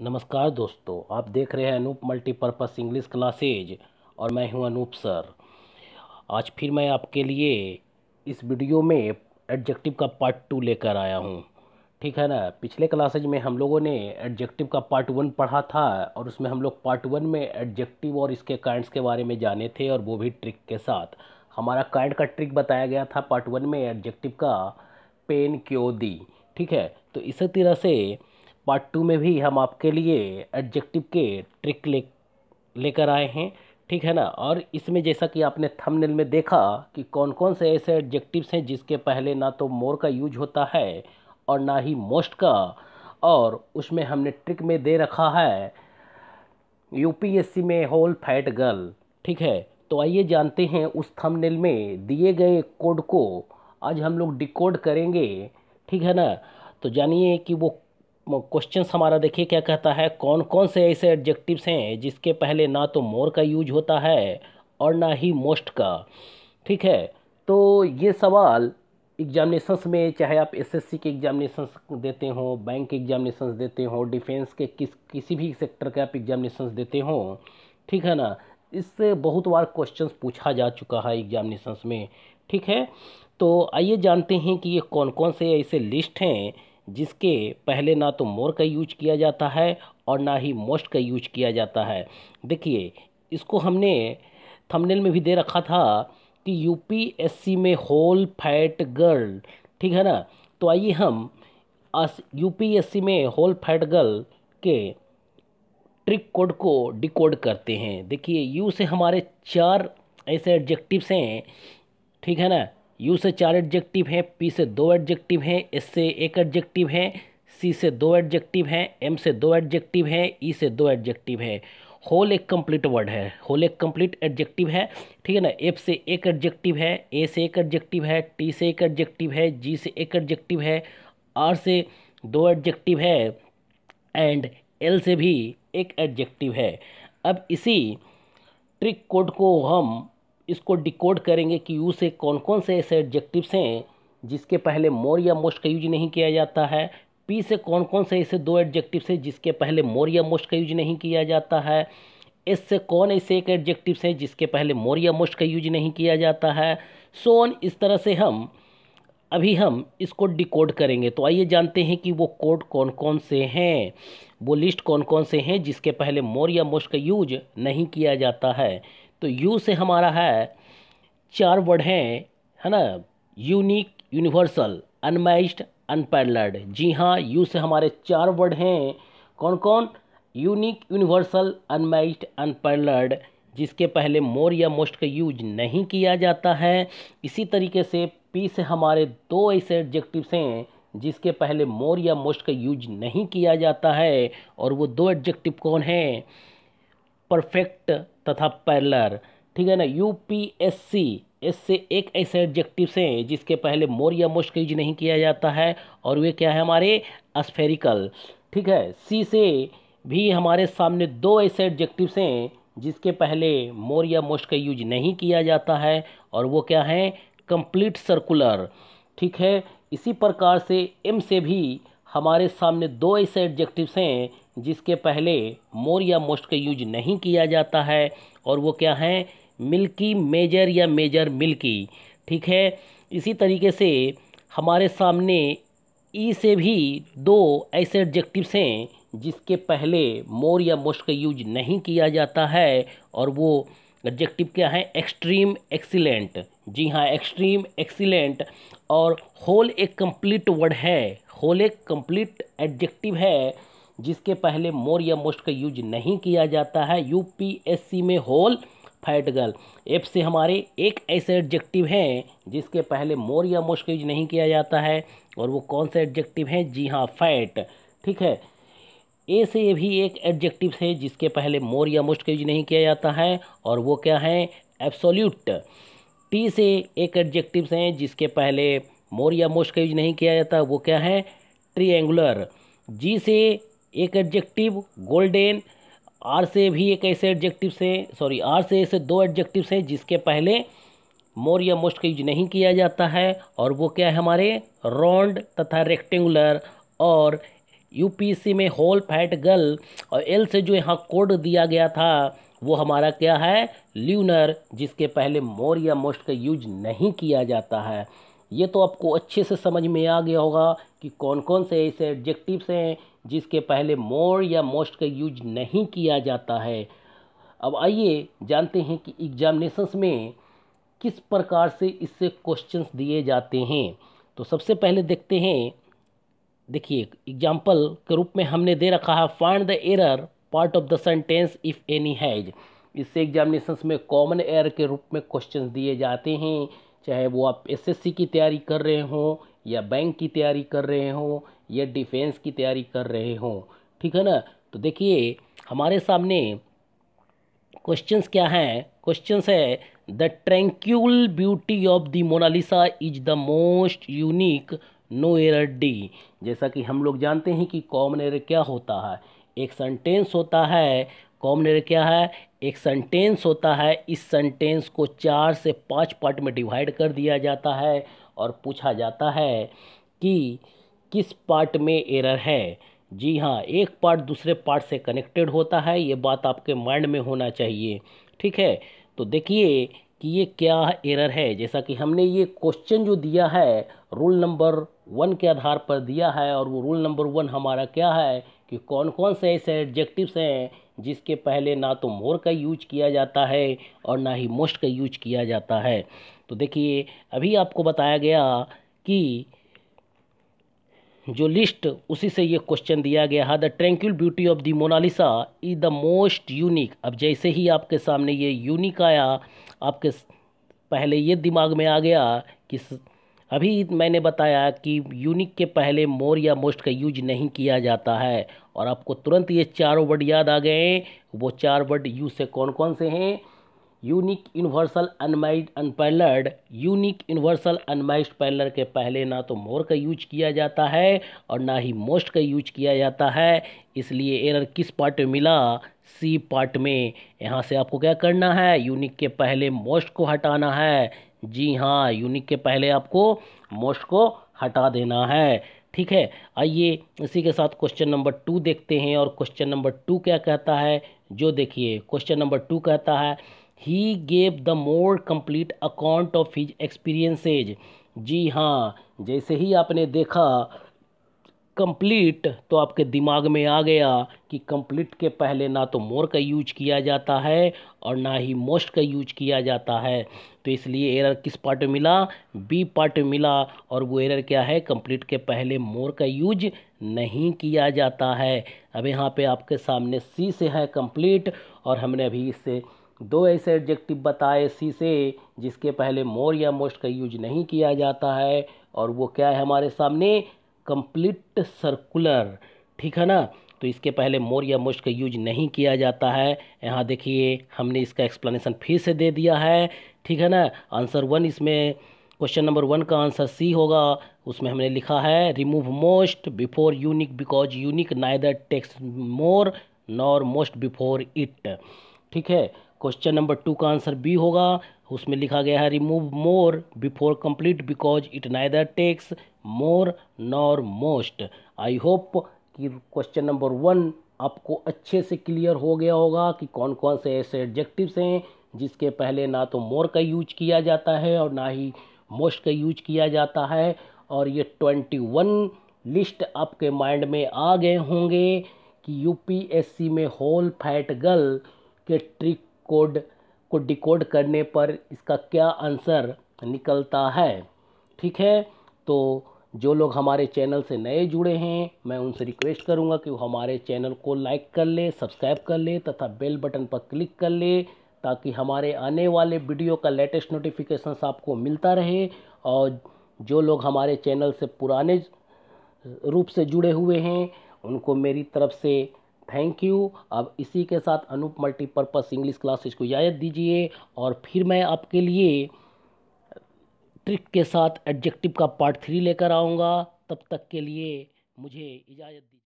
नमस्कार दोस्तों आप देख रहे हैं अनूप मल्टीपर्पस इंग्लिश क्लासेज और मैं हूं अनूप सर आज फिर मैं आपके लिए इस वीडियो में एडजेक्टिव का पार्ट टू लेकर आया हूं ठीक है ना पिछले क्लासेज में हम लोगों ने एडजेक्टिव का पार्ट वन पढ़ा था और उसमें हम लोग पार्ट वन में एडजेक्टिव और इसके काइंड्स के बारे में जाने थे और वो भी ट्रिक के साथ हमारा काइंड का ट्रिक बताया गया था पार्ट वन में एडजेक्टिव का पेन क्यों दी ठीक है तो इसी तरह से पार्ट टू में भी हम आपके लिए एडजेक्टिव के ट्रिक ले लेकर आए हैं ठीक है ना और इसमें जैसा कि आपने थंबनेल में देखा कि कौन कौन से ऐसे एडजेक्टिव्स हैं जिसके पहले ना तो मोर का यूज होता है और ना ही मोस्ट का और उसमें हमने ट्रिक में दे रखा है यूपीएससी में होल फैट गर्ल ठीक है तो आइए जानते हैं उस थंबनेल में दिए गए कोड को आज हम लोग डिकोड करेंगे ठीक है ना तो जानिए कि वो क्वेश्चन हमारा देखिए क्या कहता है कौन कौन से ऐसे एडजेक्टिव्स हैं जिसके पहले ना तो मोर का यूज होता है और ना ही मोस्ट का ठीक है तो ये सवाल एग्जामिनेशंस में चाहे आप एसएससी के एग्जामिनेशंस देते हो बैंक के एग्जामिनेशंस देते हो डिफेंस के किस किसी भी सेक्टर के आप एग्जामिनेशंस देते हो ठीक है ना इससे बहुत बार क्वेश्चंस पूछा जा चुका है एग्जामिनेशंस में ठीक है तो आइए जानते हैं कि ये कौन कौन से ऐसे लिस्ट हैं जिसके पहले ना तो मोर का यूज किया जाता है और ना ही मोस्ट का यूज किया जाता है देखिए इसको हमने थंबनेल में भी दे रखा था कि यूपीएससी में होल फैट गर्ल ठीक है ना तो आइए हम यूपीएससी में होल फैट गर्ल के ट्रिक कोड को डिकोड करते हैं देखिए यू से हमारे चार ऐसे एडजेक्टिव्स हैं ठीक है ना यू से चार एडजेक्टिव हैं पी से दो एडजेक्टिव हैं एस से एक एडजेक्टिव हैं सी से दो एडजेक्टिव हैं एम से दो एडजेक्टिव हैं ई e से दो एडजेक्टिव हैं होल एक कंप्लीट वर्ड है होल एक कंप्लीट एडजेक्टिव है ठीक है ना एफ से एक एडजेक्टिव है ए से एक एडजेक्टिव है टी से एक एडजेक्टिव है जी से एक एडजेक्टिव है आर से दो एडजेक्टिव है एंड एल से भी एक एडजेक्टिव है अब इसी ट्रिक कोड को हम इसको डिकोड करेंगे कि यू से कौन कौन से ऐसे एडजेक्टिव्स हैं जिसके पहले मोर या मोस्ट का यूज नहीं किया जाता है पी से कौन कौन से ऐसे दो एडजेक्टिव्स हैं जिसके पहले मोर या मोस्ट का यूज नहीं किया जाता है एस से कौन ऐसे एक एडजेक्टिव्स हैं जिसके पहले मोर या मोस्ट का यूज नहीं किया जाता है सो ऑन इस तरह से हम अभी हम इसको डिकोड करेंगे तो आइए जानते हैं कि वो कोड कौन कौन से हैं वो लिस्ट कौन कौन से हैं जिसके पहले मोर या मोस्ट का यूज नहीं किया जाता है तो यू से हमारा है चार वर्ड हैं है ना यूनिक यूनिवर्सल अनमैच्ड अनपैरलड जी हाँ यू से हमारे चार वर्ड हैं कौन कौन यूनिक यूनिवर्सल अनमैच्ड अनपैरलड जिसके पहले मोर या मोस्ट का यूज नहीं किया जाता है इसी तरीके से पी से हमारे दो ऐसे एडजेक्टिव्स हैं जिसके पहले मोर या मोस्ट का यूज नहीं किया जाता है और वो दो एडजेक्टिव कौन हैं परफेक्ट तथा पैरलर ठीक है ना यू पी एस सी इससे एक ऐसे एडजेक्टिव्स हैं जिसके पहले मोर या मोस्ट का यूज नहीं किया जाता है और वे क्या है हमारे अस्फेरिकल ठीक है सी से भी हमारे सामने दो ऐसे एडजेक्टिव्स हैं जिसके पहले मोर या मोस्ट का यूज नहीं किया जाता है और वो क्या है कंप्लीट सर्कुलर ठीक है इसी प्रकार से एम से भी हमारे सामने दो ऐसे एडजेक्टिव्स हैं जिसके पहले मोर या मोस्ट का यूज नहीं किया जाता है और वो क्या है मिल्की मेजर या मेजर मिल्की ठीक है इसी तरीके से हमारे सामने ई से भी दो ऐसे एडजेक्टिव्स हैं जिसके पहले मोर या मोस्ट का यूज नहीं किया जाता है और वो एडजेक्टिव क्या है एक्सट्रीम एक्सीलेंट जी हाँ एक्सट्रीम एक्सीलेंट और होल एक कंप्लीट वर्ड है होल एक कंप्लीट एडजेक्टिव है जिसके पहले मोर या मोस्ट का यूज नहीं किया जाता है यूपीएससी में होल फैट गर्ल एफ से हमारे एक ऐसे एडजेक्टिव हैं जिसके पहले मोर या मोस्ट का यूज नहीं किया जाता है और वो कौन से एडजेक्टिव हैं जी हाँ फैट ठीक है ए से भी एक एडजेक्टिव है जिसके पहले मोर या मोस्ट का यूज नहीं किया जाता है और वो क्या है एब्सोल्यूट टी से एक एडजेक्टिव्स हैं जिसके पहले मोर या मोस्ट का यूज नहीं किया जाता वो क्या है ट्रीएंगुलर जी से एक एडजेक्टिव गोल्डन आर से भी एक ऐसे एडजेक्टिव से सॉरी आर से ऐसे दो एडजेक्टिव हैं जिसके पहले मोर या मोस्ट का यूज नहीं किया जाता है और वो क्या है हमारे रॉन्ड तथा रेक्टेंगुलर और यूपीसी में होल फैट गर्ल और एल से जो यहाँ कोड दिया गया था वो हमारा क्या है ल्यूनर जिसके पहले मोर या मोस्ट का यूज नहीं किया जाता है ये तो आपको अच्छे से समझ में आ गया होगा कि कौन कौन से ऐसे एडजेक्टिव्स हैं जिसके पहले मोर या मोस्ट का यूज नहीं किया जाता है अब आइए जानते हैं कि एग्जामिनेशंस में किस प्रकार से इससे क्वेश्चंस दिए जाते हैं तो सबसे पहले देखते हैं देखिए एग्जाम्पल के रूप में हमने दे रखा है find the error part of the sentence if any has इससे एग्जामिनेशंस में कॉमन एयर के रूप में क्वेश्चन दिए जाते हैं चाहे वो आप एसएससी की तैयारी कर रहे हों या बैंक की तैयारी कर रहे हों या डिफेंस की तैयारी कर रहे हों ठीक है ना तो देखिए हमारे सामने क्वेश्चंस क्या हैं क्वेश्चंस है the tranquil beauty of the Mona Lisa is the most unique no error D जैसा कि हम लोग जानते हैं कि कॉमन एरर क्या होता है एक सेंटेंस होता है कॉमनेर क्या है एक सेंटेंस होता है इस सेंटेंस को चार से पाँच पार्ट में डिवाइड कर दिया जाता है और पूछा जाता है कि किस पार्ट में एरर है जी हाँ एक पार्ट दूसरे पार्ट से कनेक्टेड होता है ये बात आपके माइंड में होना चाहिए ठीक है तो देखिए कि ये क्या एरर है जैसा कि हमने ये क्वेश्चन जो दिया है रूल नंबर वन के आधार पर दिया है और वो रूल नंबर वन हमारा क्या है कि कौन कौन से ऐसे एडजेक्टिव्स हैं जिसके पहले ना तो मोर का यूज किया जाता है और ना ही मोस्ट का यूज किया जाता है तो देखिए अभी आपको बताया गया कि जो लिस्ट उसी से ये क्वेश्चन दिया गया है the tranquil beauty of the Mona Lisa is the most unique अब जैसे ही आपके सामने ये यूनिक आया आपके पहले ये दिमाग में आ गया कि अभी मैंने बताया कि यूनिक के पहले मोर या मोस्ट का यूज नहीं किया जाता है और आपको तुरंत ये चारों वर्ड याद आ गए वो चार वर्ड यू से कौन कौन से हैं unique universal unmatched unparalleled unique universal unmatched parallel के पहले ना तो मोर का यूज किया जाता है और ना ही मोस्ट का यूज किया जाता है इसलिए एरर किस पार्ट में मिला सी पार्ट में यहाँ से आपको क्या करना है यूनिक के पहले मोस्ट को हटाना है जी हाँ यूनिक के पहले आपको मोस्ट को हटा देना है ठीक है आइए इसी के साथ क्वेश्चन नंबर टू देखते हैं और क्वेश्चन नंबर टू क्या कहता है जो देखिए क्वेश्चन नंबर टू कहता है he gave the more complete account of his experiences जी हाँ जैसे ही आपने देखा कंप्लीट तो आपके दिमाग में आ गया कि कंप्लीट के पहले ना तो मोर का यूज किया जाता है और ना ही मोस्ट का यूज किया जाता है तो इसलिए एरर किस पार्ट में मिला बी पार्ट में मिला और वो एरर क्या है कंप्लीट के पहले मोर का यूज नहीं किया जाता है अब यहाँ पे आपके सामने सी से है कंप्लीट और हमने अभी इससे दो ऐसे एडजेक्टिव बताए सी से जिसके पहले मोर या मोस्ट का यूज नहीं किया जाता है और वो क्या है हमारे सामने कंप्लीट सर्कुलर ठीक है ना तो इसके पहले मोर या मोस्ट का यूज नहीं किया जाता है यहाँ देखिए हमने इसका एक्सप्लेनेशन फिर से दे दिया है ठीक है ना आंसर वन इसमें क्वेश्चन नंबर वन का आंसर सी होगा उसमें हमने लिखा है remove most before unique because unique neither takes more nor most before it ठीक है क्वेश्चन नंबर टू का आंसर बी होगा उसमें लिखा गया है remove more before complete because it neither takes more nor most I hope कि question number one आपको अच्छे से क्लियर हो गया होगा कि कौन कौन से ऐसे एडजेक्टिव्स हैं जिसके पहले ना तो मोर का यूज किया जाता है और ना ही मोस्ट का यूज किया जाता है और ये ट्वेंटी वन लिस्ट आपके माइंड में आ गए होंगे कि यूपीएससी में होल फैट गर्ल के ट्रिक कोड को डिकोड करने पर इसका क्या आंसर निकलता है ठीक है तो जो लोग हमारे चैनल से नए जुड़े हैं मैं उनसे रिक्वेस्ट करूंगा कि वो हमारे चैनल को लाइक कर ले सब्सक्राइब कर ले तथा बेल बटन पर क्लिक कर ले ताकि हमारे आने वाले वीडियो का लेटेस्ट नोटिफिकेशन आपको मिलता रहे और जो लोग हमारे चैनल से पुराने रूप से जुड़े हुए हैं उनको मेरी तरफ से थैंक यू अब इसी के साथ अनूप मल्टीपर्पज़ इंग्लिश क्लासेस को इजाज़त दीजिए और फिर मैं आपके लिए ट्रिक के साथ एडजेक्टिव का पार्ट थ्री लेकर आऊँगा तब तक के लिए मुझे इजाज़त दीजिए